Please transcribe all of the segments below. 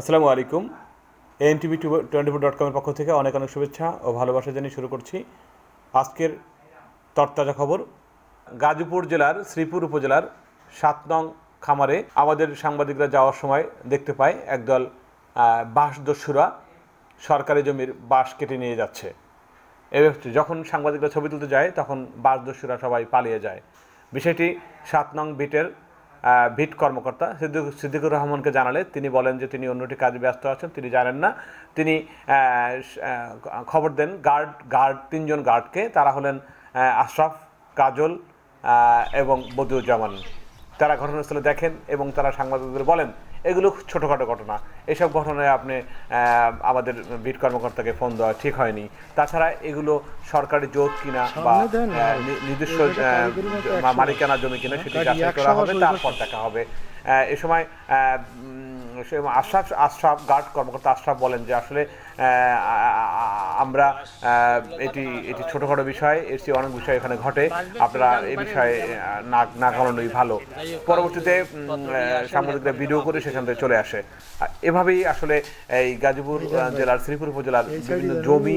আসসালামু আলাইকুম NTV twenty four dot কমের পক্ষ থেকে অনেক অনেক শুভেচ্ছা ও ভালোবাসা জানিয়ে শুরু করছি আজকের তরতাজা খবর গাজীপুর জেলার শ্রীপুর উপজেলার সাত নং খামারে আমাদের সাংবাদিকরা যাওয়ার সময় দেখতে পায় একদল বাঁশদস্যুরা সরকারি জমির বাঁশ কেটে নিয়ে যাচ্ছে এবার যখন সাংবাদিকরা ছবি তুলতে যায় তখন বাঁশদস্যুরা সবাই পালিয়ে যায় বিষয়টি সাত নং বিটের ভিট কর্মকর্তা সিদ্দিক সিদ্দিকুর রহমানকে জানালে তিনি বলেন যে তিনি অন্যটি কাজে ব্যস্ত আছেন তিনি জানেন না তিনি খবর দেন গার্ড গার্ড তিনজন গার্ডকে তারা হলেন আশরাফ কাজল এবং বদিউজ্জামান তারা ঘটনাস্থলে দেখেন এবং তারা সাংবাদিকদের বলেন এগুলো ছোটোখাটো ঘটনা এসব ঘটনায় আপনি আমাদের বিট কর্মকর্তাকে ফোন দেওয়া ঠিক হয়নি তাছাড়া এগুলো সরকারি জোট কিনা বা নিজস্ব মালিকানা জমি কিনা সেটি যাচাই করা হবে তারপর দেখা হবে এ সময় আশরাফ আশরাফ গার্ড কর্মকর্তা আশরাফ বলেন যে আসলে আমরা এটি এটি ছোটোখাটো বিষয় এর চেয়ে অনেক বিষয় এখানে ঘটে আপনারা এ বিষয়ে না না গালানোই ভালো পরবর্তীতে সাংবাদিকরা ভিডিও করে সেখান থেকে চলে আসে এভাবেই আসলে এই গাজীপুর জেলার শ্রীপুর উপজেলার বিভিন্ন জমি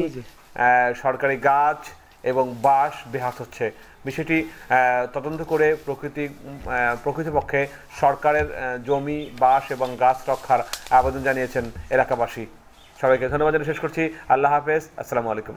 সরকারি গাছ এবং বাস বেহাত হচ্ছে বিষয়টি তদন্ত করে প্রকৃতি প্রকৃতপক্ষে সরকারের জমি বাস এবং গাছ রক্ষার আবেদন জানিয়েছেন এলাকাবাসী সবাইকে ধন্যবাদ শেষ করছি আল্লাহ হাফেজ আসসালামু আলাইকুম